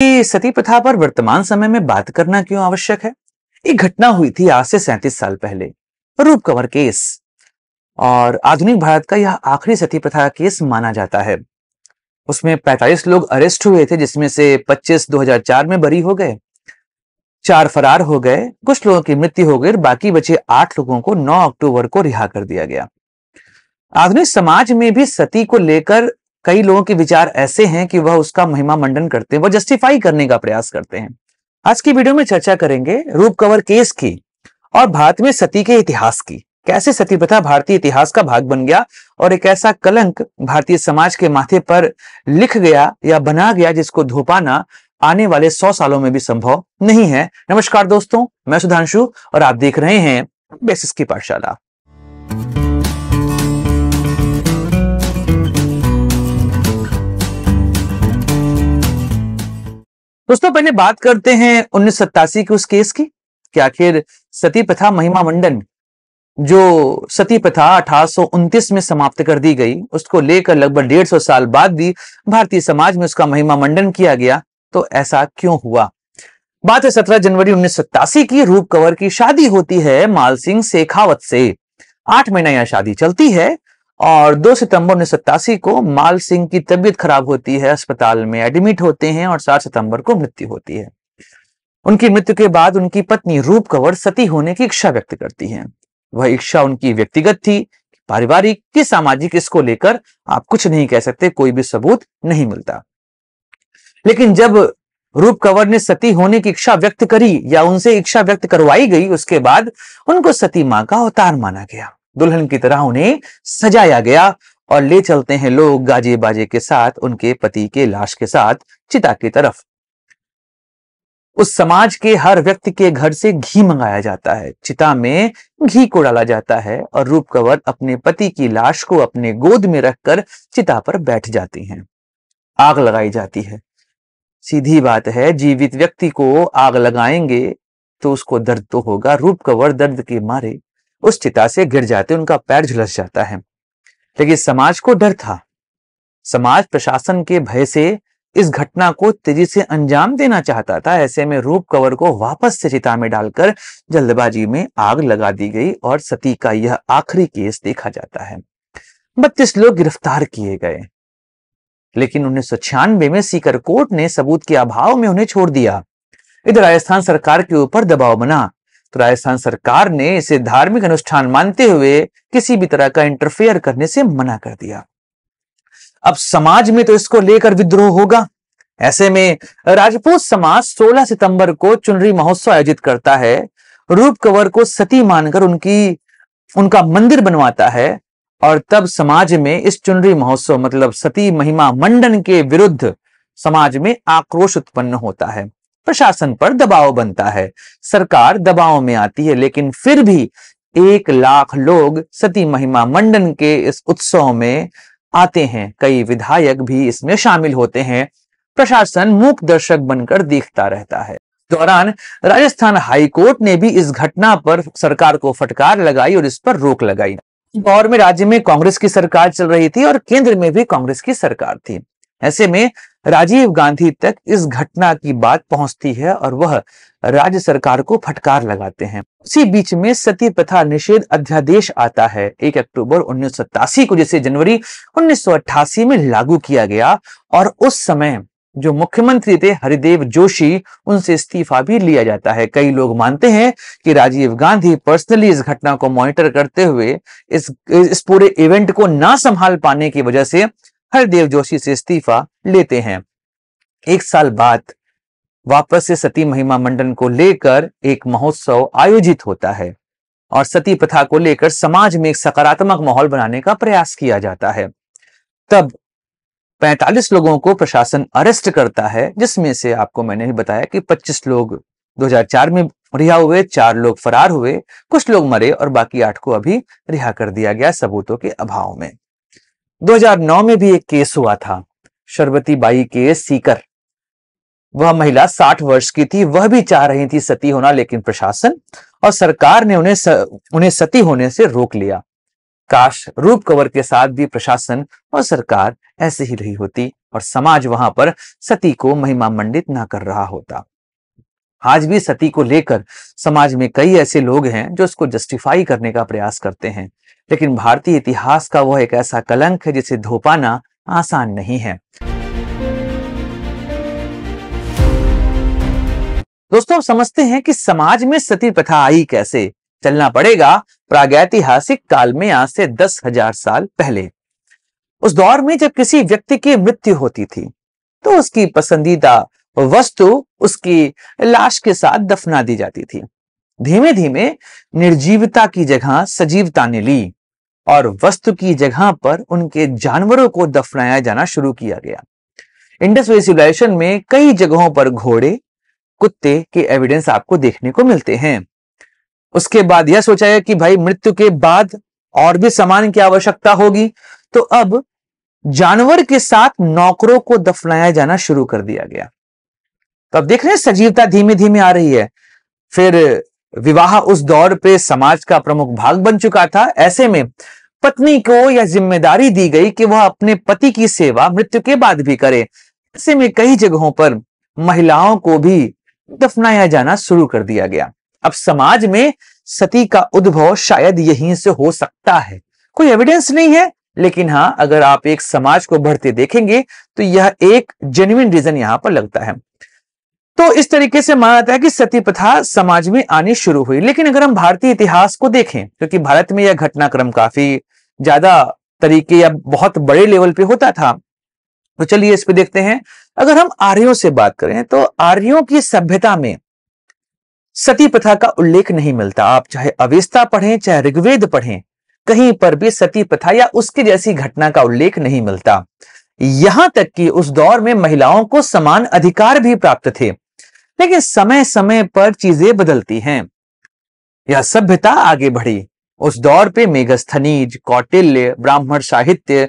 कि सती प्रथा पर वर्तमान समय में बात करना क्यों आवश्यक है एक घटना हुई थी आज से सैंतीस साल पहले रूप कंवर केस और आधुनिक भारत का यह आखिरी सती प्रथा केस माना जाता है उसमें 45 लोग अरेस्ट हुए थे जिसमें से 25 2004 में बरी हो गए चार फरार हो गए कुछ लोगों की मृत्यु हो गई और बाकी बचे आठ लोगों को 9 अक्टूबर को रिहा कर दिया गया आधुनिक समाज में भी सती को लेकर कई लोगों के विचार ऐसे हैं कि वह उसका महिमा मंडन करते हैं वह जस्टिफाई करने का प्रयास करते हैं आज की वीडियो में चर्चा करेंगे रूप कवर केस की और भारत में सती के इतिहास की कैसे सती प्रथा भारतीय इतिहास का भाग बन गया और एक ऐसा कलंक भारतीय समाज के माथे पर लिख गया या बना गया जिसको धोपाना आने वाले सौ सालों में भी संभव नहीं है नमस्कार दोस्तों मैं सुधांशु और आप देख रहे हैं बेसिस की पाठशाला दोस्तों पहले बात करते हैं उन्नीस के उस केस की कि आखिर सती प्रथा महिमा मंडन जो सती प्रथा अठारह में समाप्त कर दी गई उसको लेकर लगभग डेढ़ सौ साल बाद भी भारतीय समाज में उसका महिमा मंडन किया गया तो ऐसा क्यों हुआ बात है 17 जनवरी उन्नीस की रूप कंवर की शादी होती है माल सिंह शेखावत से आठ महीना यह शादी चलती है और 2 सितंबर उन्नीस को माल सिंह की तबीयत खराब होती है अस्पताल में एडमिट होते हैं और 7 सितंबर को मृत्यु होती है उनकी मृत्यु के बाद उनकी पत्नी रूप कंवर सती होने की इच्छा व्यक्त करती है वह इच्छा उनकी व्यक्तिगत थी पारिवारिक कि सामाजिक इसको लेकर आप कुछ नहीं कह सकते कोई भी सबूत नहीं मिलता लेकिन जब रूप कंवर ने सती होने की इच्छा व्यक्त करी या उनसे इच्छा व्यक्त करवाई गई उसके बाद उनको सती मां का अवतार माना गया दुल्हन की तरह उन्हें सजाया गया और ले चलते हैं लोग गाजे बाजे के साथ उनके पति के लाश के साथ चिता की तरफ उस समाज के हर व्यक्ति के घर से घी मंगाया जाता है चिता में घी को डाला जाता है और रूप कवर अपने पति की लाश को अपने गोद में रखकर चिता पर बैठ जाती हैं आग लगाई जाती है सीधी बात है जीवित व्यक्ति को आग लगाएंगे तो उसको दर्द तो होगा रूप कवर दर्द के मारे उस चिता से गिर जाते उनका पैर झुलस जाता है लेकिन समाज को डर था समाज प्रशासन के भय से इस घटना को तेजी से अंजाम देना चाहता था ऐसे में रूप कवर को वापस से चिता में डालकर जल्दबाजी में आग लगा दी गई और सती का यह आखिरी केस देखा जाता है बत्तीस लोग गिरफ्तार किए गए लेकिन उन्नीस में सीकर कोर्ट ने सबूत के अभाव में उन्हें छोड़ दिया इधर राजस्थान सरकार के ऊपर दबाव बना तो राजस्थान सरकार ने इसे धार्मिक अनुष्ठान मानते हुए किसी भी तरह का इंटरफेयर करने से मना कर दिया अब समाज में तो इसको लेकर विद्रोह होगा ऐसे में राजपूत समाज 16 सितंबर को चुनरी महोत्सव आयोजित करता है रूप कंवर को सती मानकर उनकी उनका मंदिर बनवाता है और तब समाज में इस चुनरी महोत्सव मतलब सती महिमा मंडन के विरुद्ध समाज में आक्रोश उत्पन्न होता है प्रशासन पर दबाव बनता है सरकार दबाव में आती है लेकिन फिर भी एक लाख लोग सती महिमा मंडन के इस उत्सव में आते हैं कई विधायक भी इसमें शामिल होते हैं प्रशासन मूक दर्शक बनकर देखता रहता है दौरान राजस्थान हाईकोर्ट ने भी इस घटना पर सरकार को फटकार लगाई और इस पर रोक लगाई दौर में राज्य में कांग्रेस की सरकार चल रही थी और केंद्र में भी कांग्रेस की सरकार थी ऐसे में राजीव गांधी तक इस घटना की बात पहुंचती है और वह राज्य सरकार को फटकार लगाते हैं उसी बीच में सती प्रथा निषेध अध्यादेश आता है एक अक्टूबर उन्नीस को जिसे जनवरी उन्नीस में लागू किया गया और उस समय जो मुख्यमंत्री थे हरिदेव जोशी उनसे इस्तीफा भी लिया जाता है कई लोग मानते हैं कि राजीव गांधी पर्सनली इस घटना को मॉनिटर करते हुए इस इस पूरे इवेंट को ना संभाल पाने की वजह से हरदेव जोशी से इस्तीफा लेते हैं एक साल बाद वापस से सती महिमा मंडन को लेकर एक महोत्सव आयोजित होता है और सती प्रथा को लेकर समाज में एक सकारात्मक माहौल बनाने का प्रयास किया जाता है तब 45 लोगों को प्रशासन अरेस्ट करता है जिसमें से आपको मैंने भी बताया कि 25 लोग 2004 में रिहा हुए चार लोग फरार हुए कुछ लोग मरे और बाकी आठ को अभी रिहा कर दिया गया सबूतों के अभाव में 2009 में भी एक केस हुआ था शरबती बाई के सीकर वह महिला 60 वर्ष की थी वह भी चाह रही थी सती होना लेकिन प्रशासन और सरकार ने उन्हें स, उन्हें सती होने से रोक लिया काश रूप कवर के साथ भी प्रशासन और सरकार ऐसे ही रही होती और समाज वहां पर सती को महिमा मंडित ना कर रहा होता आज भी सती को लेकर समाज में कई ऐसे लोग हैं जो इसको जस्टिफाई करने का प्रयास करते हैं लेकिन भारतीय इतिहास का वह एक ऐसा कलंक है जिसे धो पाना आसान नहीं है दोस्तों अब समझते हैं कि समाज में सती प्रथा आई कैसे चलना पड़ेगा प्रागैतिहासिक काल में आज से दस हजार साल पहले उस दौर में जब किसी व्यक्ति की मृत्यु होती थी तो उसकी पसंदीदा वस्तु उसकी लाश के साथ दफना दी जाती थी धीमे धीमे निर्जीवता की जगह सजीवता ने ली और वस्तु की जगह पर उनके जानवरों को दफनाया जाना शुरू किया गया इंडस सिविलाइजेशन में कई जगहों पर घोड़े कुत्ते के एविडेंस आपको देखने को मिलते हैं उसके बाद यह सोचा गया कि भाई मृत्यु के बाद और भी सामान की आवश्यकता होगी तो अब जानवर के साथ नौकरों को दफनाया जाना शुरू कर दिया गया तो आप देख रहे हैं सजीवता धीमे धीमे आ रही है फिर विवाह उस दौर पे समाज का प्रमुख भाग बन चुका था ऐसे में पत्नी को यह जिम्मेदारी दी गई कि वह अपने पति की सेवा मृत्यु के बाद भी करे ऐसे में कई जगहों पर महिलाओं को भी दफनाया जाना शुरू कर दिया गया अब समाज में सती का उद्भव शायद यहीं से हो सकता है कोई एविडेंस नहीं है लेकिन हाँ अगर आप एक समाज को बढ़ते देखेंगे तो यह एक जेन्युन रीजन यहां पर लगता है तो इस तरीके से माना जाता है कि सती प्रथा समाज में आनी शुरू हुई लेकिन अगर हम भारतीय इतिहास को देखें क्योंकि भारत में यह घटनाक्रम काफी ज्यादा तरीके या बहुत बड़े लेवल पे होता था तो चलिए इस पे देखते हैं अगर हम आर्यों से बात करें तो आर्यों की सभ्यता में सती प्रथा का उल्लेख नहीं मिलता आप चाहे अवेस्ता पढ़ें चाहे ऋग्वेद पढ़ें कहीं पर भी सती प्रथा या उसकी जैसी घटना का उल्लेख नहीं मिलता यहां तक कि उस दौर में महिलाओं को समान अधिकार भी प्राप्त थे लेकिन समय समय पर चीजें बदलती हैं यह सभ्यता आगे बढ़ी उस दौर पे मेघस्थनीज कौटिल्य ब्राह्मण साहित्य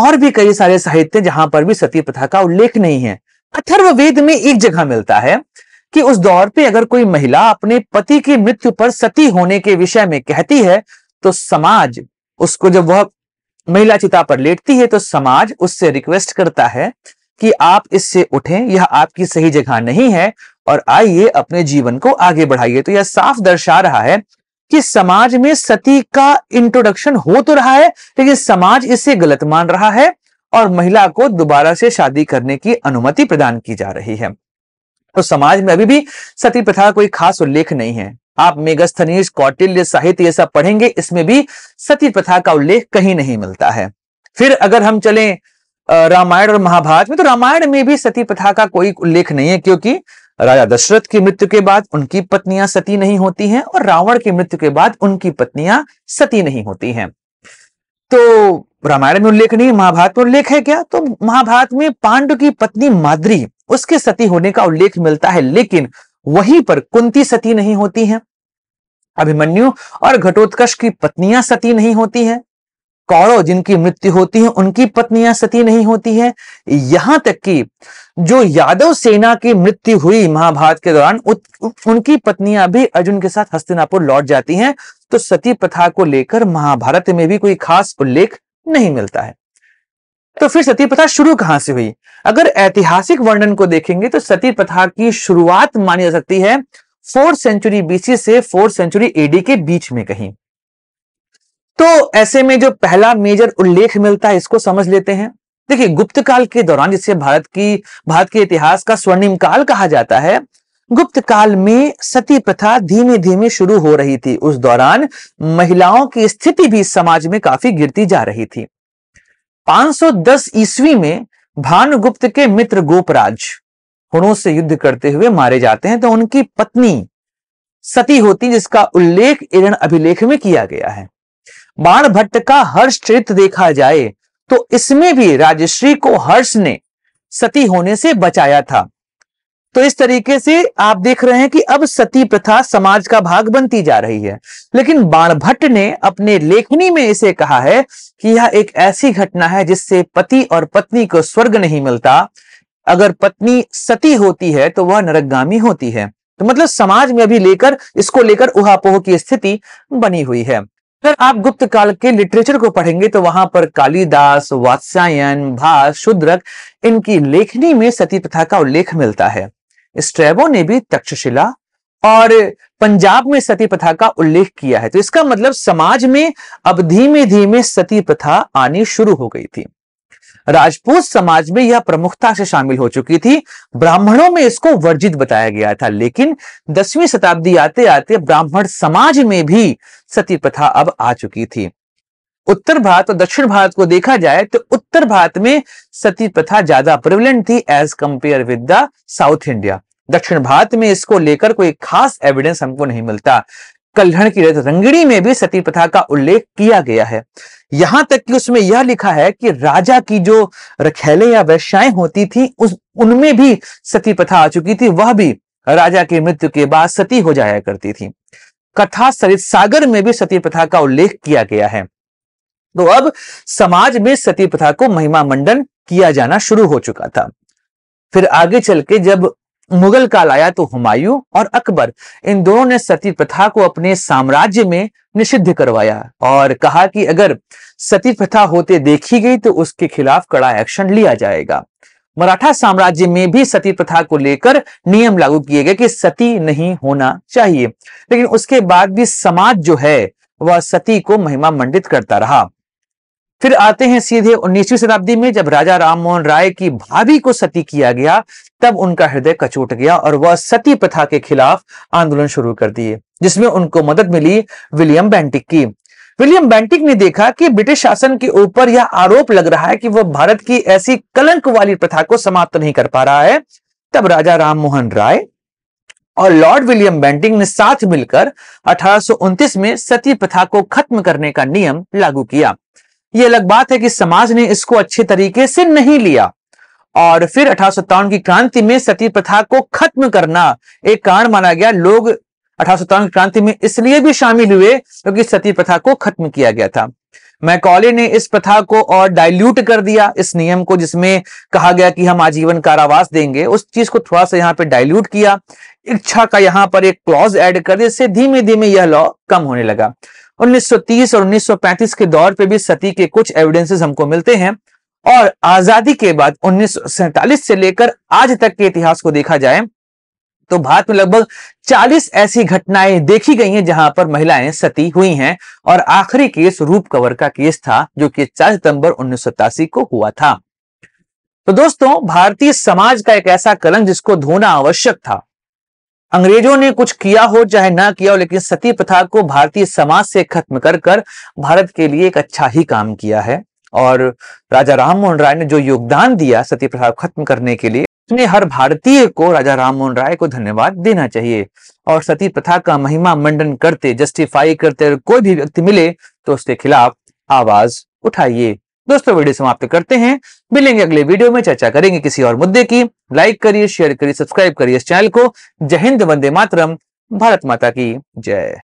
और भी कई सारे साहित्य जहां पर भी सती प्रथा का उल्लेख नहीं है अथर्व वेद में एक जगह मिलता है कि उस दौर पे अगर कोई महिला अपने पति की मृत्यु पर सती होने के विषय में कहती है तो समाज उसको जब वह महिला चिता पर लेटती है तो समाज उससे रिक्वेस्ट करता है कि आप इससे उठें यह आपकी सही जगह नहीं है और आइए अपने जीवन को आगे बढ़ाइए तो यह साफ दर्शा रहा है कि समाज में सती का इंट्रोडक्शन हो तो रहा है लेकिन समाज इसे गलत मान रहा है और महिला को दोबारा से शादी करने की अनुमति प्रदान की जा रही है तो समाज में अभी भी सती प्रथा का कोई खास उल्लेख नहीं है आप मेगस्थनीज कौटिल्य साहित्य ये सब पढ़ेंगे इसमें भी सती प्रथा का उल्लेख कहीं नहीं मिलता है फिर अगर हम चलें रामायण और महाभारत में तो रामायण में भी सती प्रथा का कोई उल्लेख नहीं है क्योंकि राजा दशरथ की मृत्यु के बाद उनकी पत्नियां सती नहीं होती हैं और रावण की मृत्यु के बाद उनकी पत्नियां सती नहीं होती हैं तो रामायण में उल्लेख नहीं महाभारत में उल्लेख है क्या तो महाभारत में पांडु की पत्नी माद्री उसके सती होने का उल्लेख मिलता है लेकिन वहीं पर कुंती सती नहीं होती है अभिमन्यु और घटोत्कश की पत्नियां सती नहीं होती हैं कौरव जिनकी मृत्यु होती है उनकी पत्नियां सती नहीं होती है यहां तक कि जो यादव सेना की मृत्यु हुई महाभारत के दौरान उनकी पत्नियां भी अर्जुन के साथ हस्तिनापुर लौट जाती हैं तो सती प्रथा को लेकर महाभारत में भी कोई खास उल्लेख नहीं मिलता है तो फिर सती प्रथा शुरू कहां से हुई अगर ऐतिहासिक वर्णन को देखेंगे तो सती प्रथा की शुरुआत मानी जा सकती है फोर्थ सेंचुरी बीसी से फोर्थ सेंचुरी एडी के बीच में कहीं तो ऐसे में जो पहला मेजर उल्लेख मिलता है इसको समझ लेते हैं देखिए गुप्त काल के दौरान जिसे भारत की भारत के इतिहास का स्वर्णिम काल कहा जाता है गुप्त काल में सती प्रथा धीमे धीमे शुरू हो रही थी उस दौरान महिलाओं की स्थिति भी समाज में काफी गिरती जा रही थी 510 ईस्वी में भानुगुप्त के मित्र गोपराज हुणों से युद्ध करते हुए मारे जाते हैं तो उनकी पत्नी सती होती जिसका उल्लेख इरण अभिलेख में किया गया है बाण भट्ट का हर्ष चरित्र देखा जाए तो इसमें भी राजश्री को हर्ष ने सती होने से बचाया था तो इस तरीके से आप देख रहे हैं कि अब सती प्रथा समाज का भाग बनती जा रही है लेकिन बाणभट्ट ने अपने लेखनी में इसे कहा है कि यह एक ऐसी घटना है जिससे पति और पत्नी को स्वर्ग नहीं मिलता अगर पत्नी सती होती है तो वह नरकगामी होती है तो मतलब समाज में अभी लेकर इसको लेकर उहापोह की स्थिति बनी हुई है अगर आप गुप्त काल के लिटरेचर को पढ़ेंगे तो वहां पर कालिदास वात्सायन भास शुद्रक इनकी लेखनी में सती प्रथा का उल्लेख मिलता है स्ट्रेबो ने भी तक्षशिला और पंजाब में सती प्रथा का उल्लेख किया है तो इसका मतलब समाज में अब धीमे धीमे सती प्रथा आनी शुरू हो गई थी राजपूत समाज में यह प्रमुखता से शामिल हो चुकी थी ब्राह्मणों में इसको वर्जित बताया गया था लेकिन दसवीं शताब्दी आते आते ब्राह्मण समाज में भी सती प्रथा अब आ चुकी थी उत्तर भारत और दक्षिण भारत को देखा जाए तो उत्तर भारत में सती प्रथा ज्यादा प्रिवलेंट थी as compared with the south India दक्षिण भारत में इसको लेकर कोई खास एविडेंस हमको नहीं मिलता कल्याण की रथ रंगड़ी में भी सती प्रथा का उल्लेख किया गया है यहां तक कि उसमें यह लिखा है कि राजा की जो रखेले या वैश्याएं होती थी उस उनमें भी सती प्रथा आ चुकी थी वह भी राजा की मृत्यु के बाद सती हो जाया करती थी कथा सरित सागर में भी सती प्रथा का उल्लेख किया गया है तो अब समाज में सती प्रथा को महिमा मंडन किया जाना शुरू हो चुका था फिर आगे चल के जब मुगल काल आया तो हुमायूं और अकबर इन दोनों ने सती प्रथा को अपने साम्राज्य में निषिद्ध करवाया और कहा कि अगर सती प्रथा होते देखी गई तो उसके खिलाफ कड़ा एक्शन लिया जाएगा मराठा साम्राज्य में भी सती प्रथा को लेकर नियम लागू किए गए कि सती नहीं होना चाहिए लेकिन उसके बाद भी समाज जो है वह सती को महिमा मंडित करता रहा फिर आते हैं सीधे उन्नीसवीं शताब्दी में जब राजा राममोहन राय की भाभी को सती किया गया तब उनका हृदय कचोट गया और वह सती प्रथा के खिलाफ आंदोलन शुरू कर दिए जिसमें उनको मदद मिली विलियम बैंटिक की विलियम बैंटिक ने देखा कि ब्रिटिश शासन के ऊपर यह आरोप लग रहा है कि वह भारत की ऐसी कलंक वाली प्रथा को समाप्त नहीं कर पा रहा है तब राजा राममोहन राय और लॉर्ड विलियम बैंटिंग ने साथ मिलकर अठारह में सती प्रथा को खत्म करने का नियम लागू किया ये अलग बात है कि समाज ने इसको अच्छे तरीके से नहीं लिया और फिर अठारह की क्रांति में सती प्रथा को खत्म करना एक कारण माना गया लोग अठारह की क्रांति में इसलिए भी शामिल हुए क्योंकि सती प्रथा को खत्म किया गया था मैकॉले ने इस प्रथा को और डाइल्यूट कर दिया इस नियम को जिसमें कहा गया कि हम आजीवन कारावास देंगे उस चीज को थोड़ा सा यहाँ पे डाइल्यूट किया इच्छा का यहाँ पर एक क्लॉज ऐड कर दिया इससे धीमे धीमे यह लॉ कम होने लगा 1930 और 1935 के दौर पे भी सती के कुछ एविडेंसेस हमको मिलते हैं और आजादी के बाद उन्नीस से लेकर आज तक के इतिहास को देखा जाए तो भारत में लगभग 40 ऐसी घटनाएं देखी गई हैं जहां पर महिलाएं सती हुई हैं और आखिरी केस रूप कवर का केस था जो कि 4 सितंबर उन्नीस को हुआ था तो दोस्तों भारतीय समाज का एक ऐसा कलंक जिसको धोना आवश्यक था अंग्रेजों ने कुछ किया हो चाहे ना किया हो लेकिन सती प्रथा को भारतीय समाज से खत्म कर कर भारत के लिए एक अच्छा ही काम किया है और राजा राम मोहन राय ने जो योगदान दिया सती प्रथा को खत्म करने के लिए उसने हर भारतीय को राजा राम मोहन राय को धन्यवाद देना चाहिए और सती प्रथा का महिमा मंडन करते जस्टिफाई करते कोई भी व्यक्ति मिले तो उसके खिलाफ आवाज उठाइए दोस्तों वीडियो समाप्त करते हैं मिलेंगे अगले वीडियो में चर्चा करेंगे किसी और मुद्दे की लाइक करिए शेयर करिए सब्सक्राइब करिए इस चैनल को जय हिंद वंदे मातरम भारत माता की जय